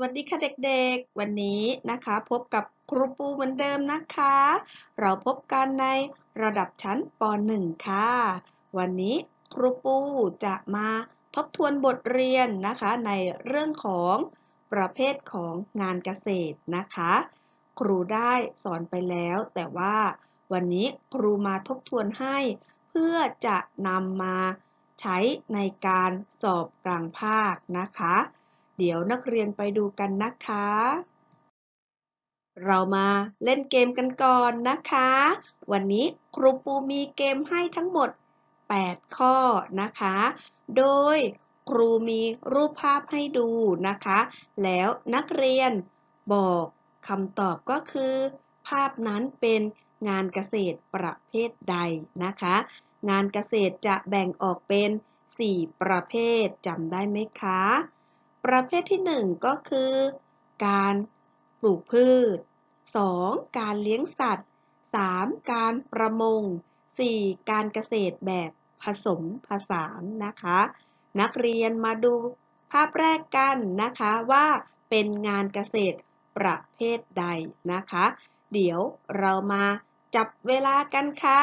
วัสดีค่ะเด็กๆ วันนี้นะคะ พบกับครูปูเหมือนเดิมนะคะ เราพบกันในระดับชั้นป .1 ค่ะ วันนี้ครูปูจะมาทบทวนบทเรียนนะคะ ในเรื่องของประเภทของงานเกษตรนะคะ ครูได้สอนไปแล้ว แต่ว่าวันนี้ครูมาทบทวนให้ เพื่อจะนำมาใช้ในการสอบกลางภาคนะคะเดี๋ยวนักเรียนไปดูกันนะคะ เรามาเล่นเกมกันก่อนนะคะ วันนี้ครูปูมีเกมให้ทั้งหมด 8 ข้อนะคะ โดยครูมีรูปภาพให้ดูนะคะ แล้วนักเรียนบอกคำตอบก็คือ ภาพนั้นเป็นงานเกษตรประเภทใดนะคะ งานเกษตรจะแบ่งออกเป็น 4 ประเภทจำได้ไหมคะประเภทที่1ก็คือการปลูกพืช 2. การเลี้ยงสัตว์ 3. การประมง 4. การเกษตรแบบผสมผสานนะคะ นักเรียนมาดูภาพแรกกันนะคะว่าเป็นงานเกษตรประเภทใดนะคะ เดี๋ยวเรามาจับเวลากันค่ะ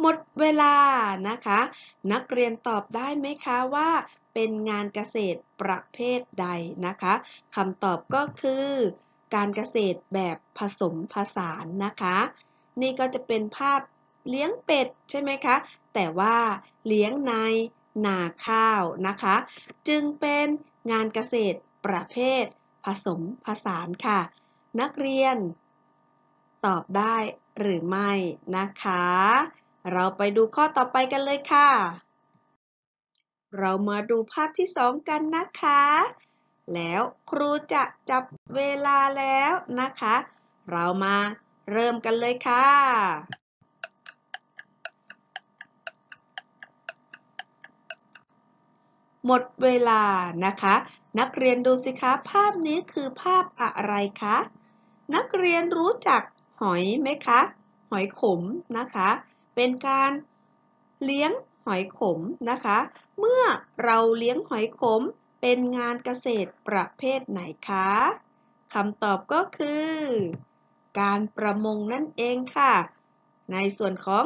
หมดเวลานะคะ นักเรียนตอบได้ไหมคะว่า เป็นงานเกษตรประเภทใดนะคะคำตอบก็คือ การเกษตรแบบผสมผสานนะคะ นี่ก็จะเป็นภาพเลี้ยงเป็ดใช่ไหมคะแต่ว่าเลี้ยงในนาข้าวนะคะ จึงเป็นงานเกษตรประเภทผสมผสานค่ะ นักเรียนตอบได้หรือไม่นะคะเราไปดูข้อต่อไปกันเลยค่ะ เรามาดูภาพที่สองกันนะคะ แล้วครูจะจับเวลาแล้วนะคะ เรามาเริ่มกันเลยค่ะ หมดเวลานะคะ นักเรียนดูสิคะ ภาพนี้คือภาพอะไรคะ นักเรียนรู้จักหอยไหมคะ หอยขมนะคะเป็นการเลี้ยงหอยขมนะคะ เมื่อเราเลี้ยงหอยขม เป็นงานเกษตรประเภทไหนคะคำตอบก็คือ การประมงนั่นเองค่ะ ในส่วนของ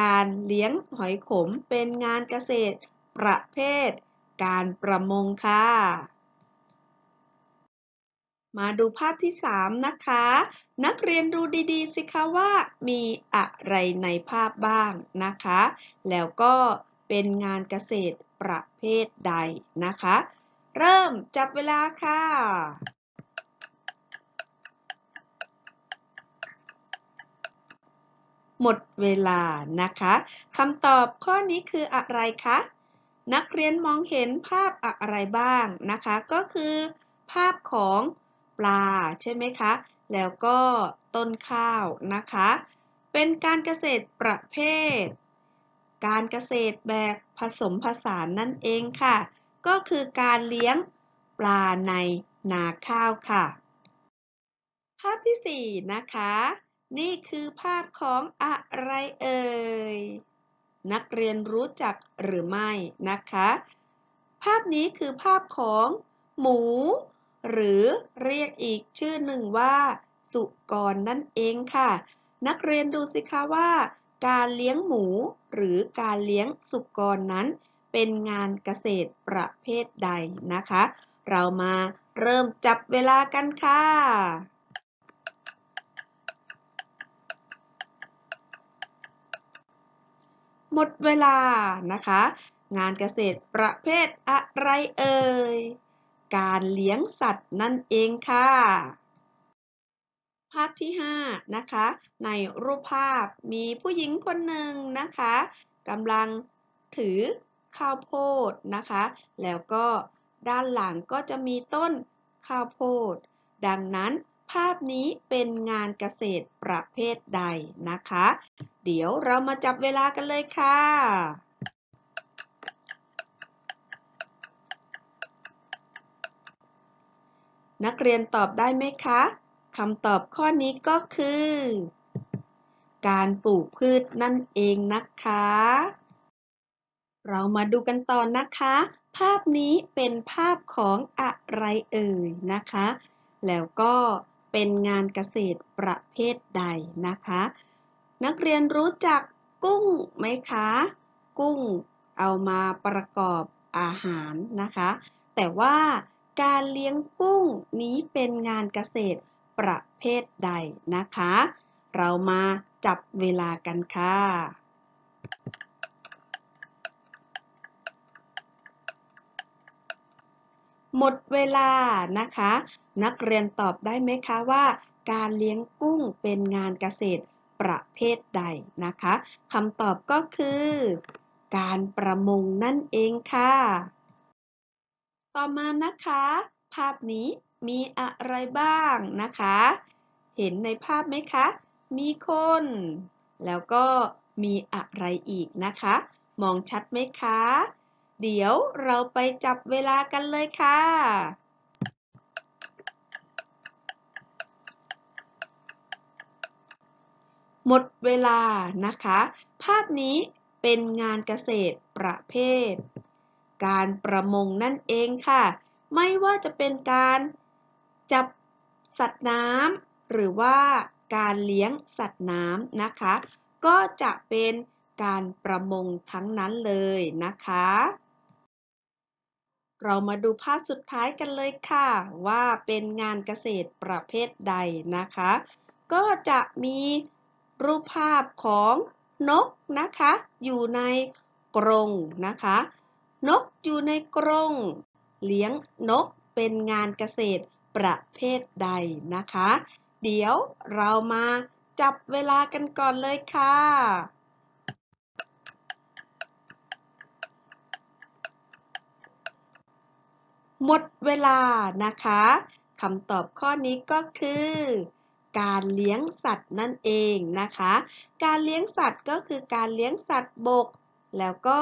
การเลี้ยงหอยขม เป็นงานเกษตรประเภท การประมงค่ะมาดูภาพที่ 3 นะคะ นักเรียนดูดีๆ สิคะว่า มีอะไรในภาพบ้างนะคะ แล้วก็เป็นงานเกษตรประเภทใดนะคะ เริ่มจับเวลาค่ะ หมดเวลานะคะ คำตอบข้อนี้คืออะไรคะ นักเรียนมองเห็นภาพอะไรบ้างนะคะ ก็คือภาพของปลาใช่ไหมคะ แล้วก็ต้นข้าวนะคะ เป็นการเกษตรประเภท การเกษตรแบบผสมผสานนั่นเองค่ะ ก็คือการเลี้ยงปลาในนาข้าวค่ะ ภาพที่ 4 นะคะ นี่คือภาพของอะไรเอ่ย นักเรียนรู้จักหรือไม่นะคะ ภาพนี้คือภาพของหมูหรือเรียกอีกชื่อหนึ่งว่า สุกรนั่นเองค่ะ นักเรียนดูสิคะว่า การเลี้ยงหมูหรือการเลี้ยงสุกรนั้น เป็นงานเกษตรประเภทใดนะคะ เรามาเริ่มจับเวลากันค่ะ หมดเวลานะคะ งานเกษตรประเภทอะไรเอ่ยการเลี้ยงสัตว์นั่นเองค่ะ ภาพที่5นะคะ ในรูปภาพมีผู้หญิงคนหนึ่งนะคะกำลังถือข้าวโพดนะคะ แล้วก็ด้านหลังก็จะมีต้นข้าวโพด ดังนั้นภาพนี้เป็นงานเกษตรประเภทใดนะคะ เดี๋ยวเรามาจับเวลากันเลยค่ะนักเรียนตอบได้ไหมคะ คำตอบข้อนี้ก็คือการปลูกพืชนั่นเองนะคะ เรามาดูกันต่อนะคะ ภาพนี้เป็นภาพของอะไรเอ่ยนะคะ แล้วก็เป็นงานเกษตรประเภทใดนะคะ นักเรียนรู้จักกุ้งไหมคะ กุ้งเอามาประกอบอาหารนะคะ แต่ว่าการเลี้ยงกุ้งนี้เป็นงานเกษตรประเภทใดนะคะ เรามาจับเวลากันค่ะ หมดเวลานะคะ นักเรียนตอบได้ไหมคะว่า การเลี้ยงกุ้งเป็นงานเกษตรประเภทใดนะคะ คำตอบก็คือการประมงนั่นเองค่ะต่อมานะคะ ภาพนี้มีอะไรบ้างนะคะ เห็นในภาพไหมคะ มีคน แล้วก็มีอะไรอีกนะคะ มองชัดไหมคะ เดี๋ยวเราไปจับเวลากันเลยค่ะ หมดเวลานะคะ ภาพนี้เป็นงานเกษตรประเภทการประมงนั่นเองค่ะ ไม่ว่าจะเป็นการจับสัตว์น้ำหรือว่าการเลี้ยงสัตว์น้ำนะคะ ก็จะเป็นการประมงทั้งนั้นเลยนะคะ เรามาดูภาพสุดท้ายกันเลยค่ะ ว่าเป็นงานเกษตรประเภทใดนะคะ ก็จะมีรูปภาพของนกนะคะ อยู่ในกรงนะคะนกอยู่ในกรง เลี้ยงนกเป็นงานเกษตรประเภทใดนะคะ เดี๋ยวเรามาจับเวลากันก่อนเลยค่ะ หมดเวลานะคะคำตอบข้อนี้ก็คือ การเลี้ยงสัตว์นั่นเองนะคะ การเลี้ยงสัตว์ก็คือการเลี้ยงสัตว์บก แล้วก็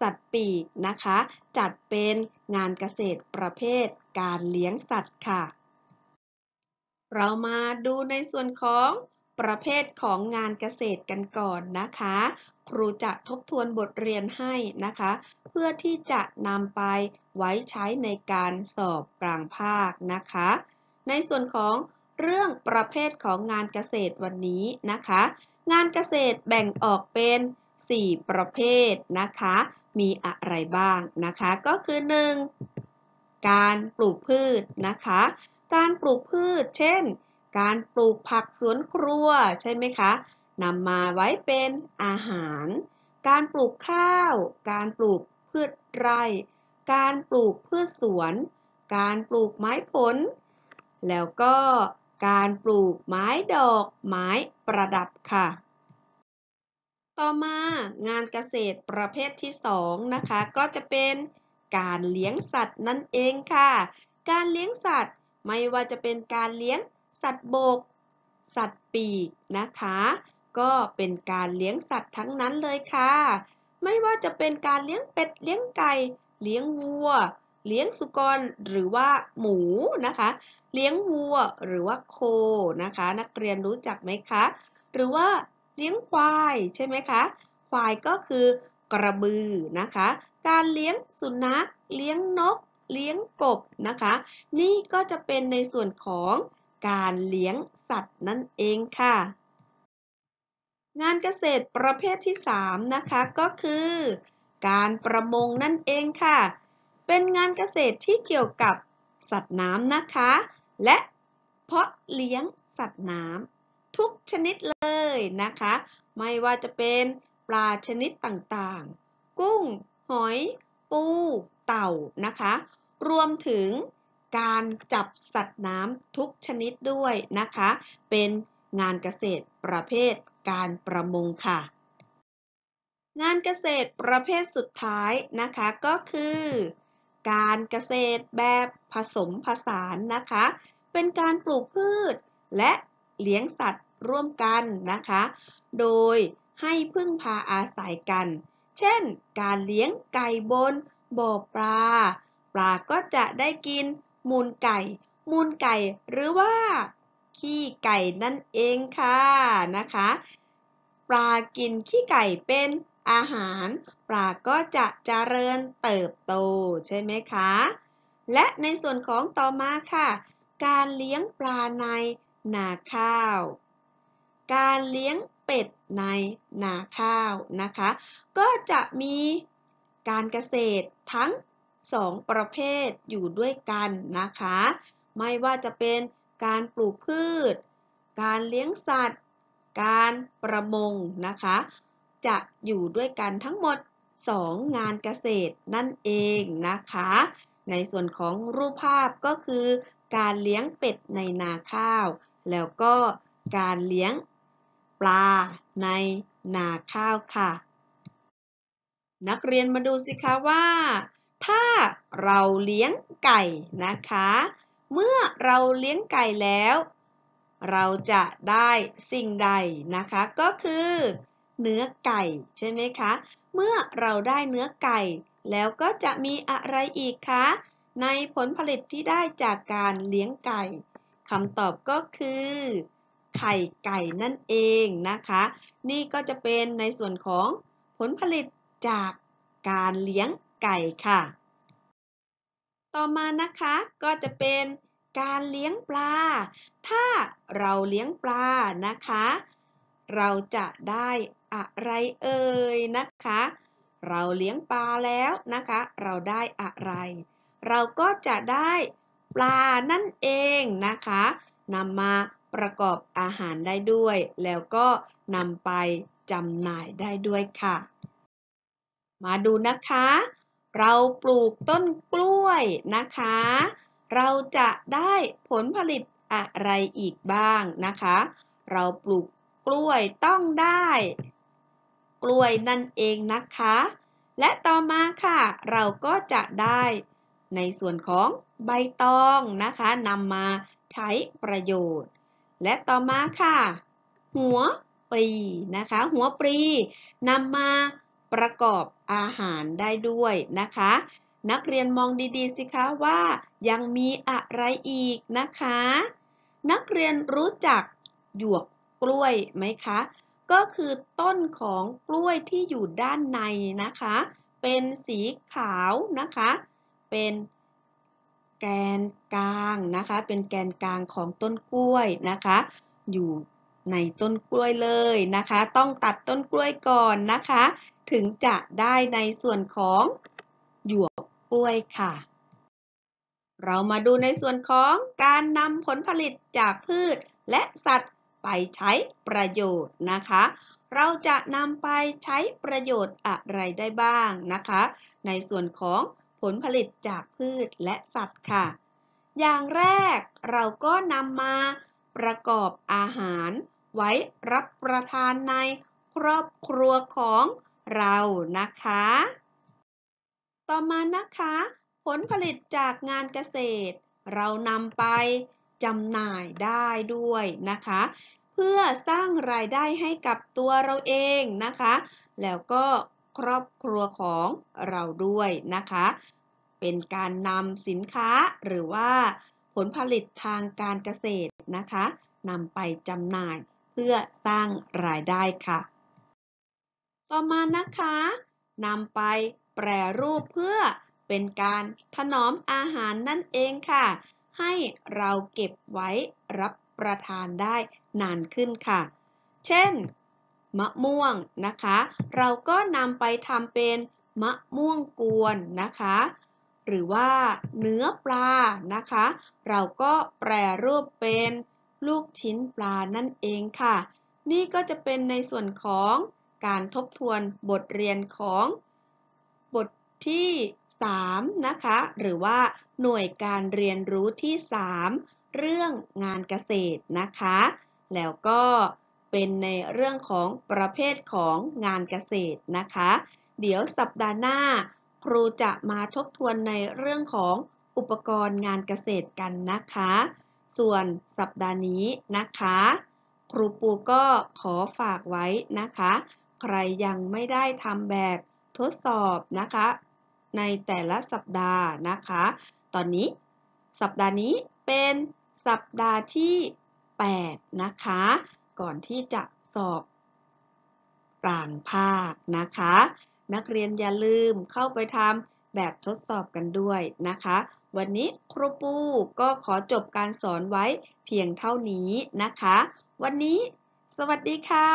สัตว์ปีกนะคะ จัดเป็นงานเกษตรประเภท การเลี้ยงสัตว์ค่ะ เรามาดูในส่วนของประเภทของงานเกษตรกันก่อนนะคะ ครูจะทบทวนบทเรียนให้นะคะ เพื่อที่จะนำไปไว้ใช้ในการสอบกลางภาคนะคะ ในส่วนของเรื่องประเภทของงานเกษตรวันนี้นะคะ งานเกษตรแบ่งออกเป็น 4 ประเภทนะคะมีอะไรบ้างนะคะก็คือ 1. การปลูกพืชนะคะ การปลูกพืช เช่น การปลูกผักสวนครัวใช่ไหมคะนำมาไว้เป็นอาหาร การปลูกข้าว การปลูกพืชไร่การปลูกพืชสวน การปลูกไม้ผล แล้วก็การปลูกไม้ดอกไม้ประดับค่ะต่อมางานเกษตรประเภทที่2นะคะ ก็จะเป็นการเลี้ยงสัตว์นั่นเองค่ะ การเลี้ยงสัตว์ไม่ว่าจะเป็นการเลี้ยงสัตว์บก สัตว์ปีกนะคะ ก็เป็นการเลี้ยงสัตว์ทั้งนั้นเลยค่ะ ไม่ว่าจะเป็นการเลี้ยงเป็ด เลี้ยงไก่เลี้ยงวัว เลี้ยงสุกรหรือว่า หมูนะคะ เลี้ยงวัวหรือว่าโคนะคะ นักเรียนรู้จักไหมคะ หรือว่าเลี้ยงควาย ใช่ไหมคะ ควายก็คือกระบือนะคะ การเลี้ยงสุนัข เลี้ยงนก เลี้ยงกบนะคะ นี่ก็จะเป็นในส่วนของการเลี้ยงสัตว์นั่นเองค่ะ งานเกษตรประเภทที่3นะคะก็คือการประมง นั่นเองค่ะ เป็นงานเกษตรที่เกี่ยวกับสัตว์น้ำนะคะ และเพาะเลี้ยงสัตว์น้ำทุกชนิดเลยยนะคะ ไม่ว่าจะเป็นปลาชนิดต่างๆ กุ้ง หอย ปู เต่า นะคะ รวมถึงการจับสัตว์น้ำทุกชนิดด้วยนะคะ เป็นงานเกษตรประเภท การประมงค่ะ งานเกษตรประเภทสุดท้ายนะคะ ก็คือการเกษตรแบบผสมผสานนะคะ เป็นการปลูกพืชและเลี้ยงสัตว์ร่วมกันนะคะ โดยให้พึ่งพาอาศัยกัน เช่น การเลี้ยงไก่บนบ่อปลา ปลาก็จะได้กินมูลไก่ มูลไก่หรือว่า ขี้ไก่นั่นเองค่ะนะคะ ปลากินขี้ไก่เป็นอาหาร ปลาก็จะเจริญเติบโตใช่ไหมคะ และในส่วนของต่อมาค่ะ การเลี้ยงปลาในนาข้าวการเลี้ยงเป็ดในนาข้าวนะคะ ก็จะมีการเกษตรทั้งสองประเภทอยู่ด้วยกันนะคะ ไม่ว่าจะเป็นการปลูกพืช การเลี้ยงสัตว์ การประมงนะคะ จะอยู่ด้วยกันทั้งหมด 2 งานเกษตรนั่นเองนะคะ ในส่วนของรูปภาพก็คือ การเลี้ยงเป็ดในนาข้าว แล้วก็การเลี้ยงปลาในนาข้าวค่ะ นักเรียนมาดูสิคะว่า ถ้าเราเลี้ยงไก่นะคะ เมื่อเราเลี้ยงไก่แล้ว เราจะได้สิ่งใดนะคะ ก็คือ เนื้อไก่ใช่ไหมคะเมื่อเราได้เนื้อไก่ แล้วก็จะมีอะไรอีกคะในผลผลิตที่ได้จากการเลี้ยงไก่คำตอบก็คือไข่ไก่นั่นเองนะคะ นี่ก็จะเป็นในส่วนของผลผลิตจากการเลี้ยงไก่ค่ะ ต่อมานะคะก็จะเป็นการเลี้ยงปลา ถ้าเราเลี้ยงปลานะคะ เราจะได้อะไรเอ่ยนะคะ เราเลี้ยงปลาแล้วนะคะ เราได้อะไร เราก็จะได้ปลานั่นเองนะคะนำมาประกอบอาหารได้ด้วย แล้วก็นำไปจำหน่ายได้ด้วยค่ะ มาดูนะคะ เราปลูกต้นกล้วยนะคะ เราจะได้ผลผลิตอะไรอีกบ้างนะคะ เราปลูกกล้วยต้องได้ กล้วยนั่นเองนะคะ และต่อมาค่ะ เราก็จะได้ ในส่วนของใบตองนะคะนำมาใช้ประโยชน์และต่อมาค่ะ หัวปลีนะคะ หัวปลีนำมาประกอบอาหารได้ด้วยนะคะ นักเรียนมองดีๆ สิคะว่ายังมีอะไรอีกนะคะ นักเรียนรู้จัก หยวกกล้วยไหมคะ ก็คือต้นของกล้วยที่อยู่ด้านในนะคะ เป็นสีขาวนะคะเป็นแกนกลางนะคะเป็นแกนกลางของต้นกล้วยนะคะอยู่ในต้นกล้วยเลยนะคะต้องตัดต้นกล้วยก่อนนะคะ ถึงจะได้ในส่วนของหยวกกล้วยค่ะ เรามาดูในส่วนของการนำผลผลิตจากพืชและสัตว์ไปใช้ประโยชน์นะคะ เราจะนำไปใช้ประโยชน์อะไรได้บ้างนะคะ ในส่วนของผลผลิตจากพืชและสัตว์ค่ะ อย่างแรกเราก็นำมาประกอบอาหาร ไว้รับประทานในครอบครัวของเรานะคะ ต่อมานะคะ ผลผลิตจากงานเกษตร เรานำไปจำหน่ายได้ด้วยนะคะ เพื่อสร้างรายได้ให้กับตัวเราเองนะคะ แล้วก็ครอบครัวของเราด้วยนะคะ เป็นการนำสินค้า หรือว่าผลผลิตทางการเกษตรนะคะนำไปจำหน่ายเพื่อสร้างรายได้ค่ะ ต่อมานะคะนำไปแปรรูปเพื่อเป็นการถนอมอาหารนั่นเองค่ะ ให้เราเก็บไว้รับประทานได้นานขึ้นค่ะ เช่นมะม่วงนะคะ เราก็นำไปทำเป็น มะม่วงกวนนะคะ หรือว่า เนื้อปลานะคะ เราก็แปรรูปเป็น ลูกชิ้นปลานั่นเองค่ะ นี่ก็จะเป็นในส่วนของ การทบทวนบทเรียนของ บทที่3นะคะ หรือว่าหน่วยการเรียนรู้ที่ 3 เรื่องงานเกษตรนะคะ แล้วก็เป็นในเรื่องของประเภทของงานเกษตรนะคะ เดี๋ยวสัปดาห์หน้า ครูจะมาทบทวนในเรื่องของอุปกรณ์งานเกษตรกันนะคะ ส่วนสัปดาห์นี้นะคะ ครูปูก็ขอฝากไว้นะคะ ใครยังไม่ได้ทำแบบทดสอบนะคะ ในแต่ละสัปดาห์นะคะ ตอนนี้สัปดาห์นี้เป็นสัปดาห์ที่ 8 นะคะก่อนที่จะสอบกลางภาคนะคะ นักเรียนอย่าลืมเข้าไปทำแบบทดสอบกันด้วยนะคะ วันนี้ครูปูก็ขอจบการสอนไว้เพียงเท่านี้นะคะ วันนี้สวัสดีค่ะ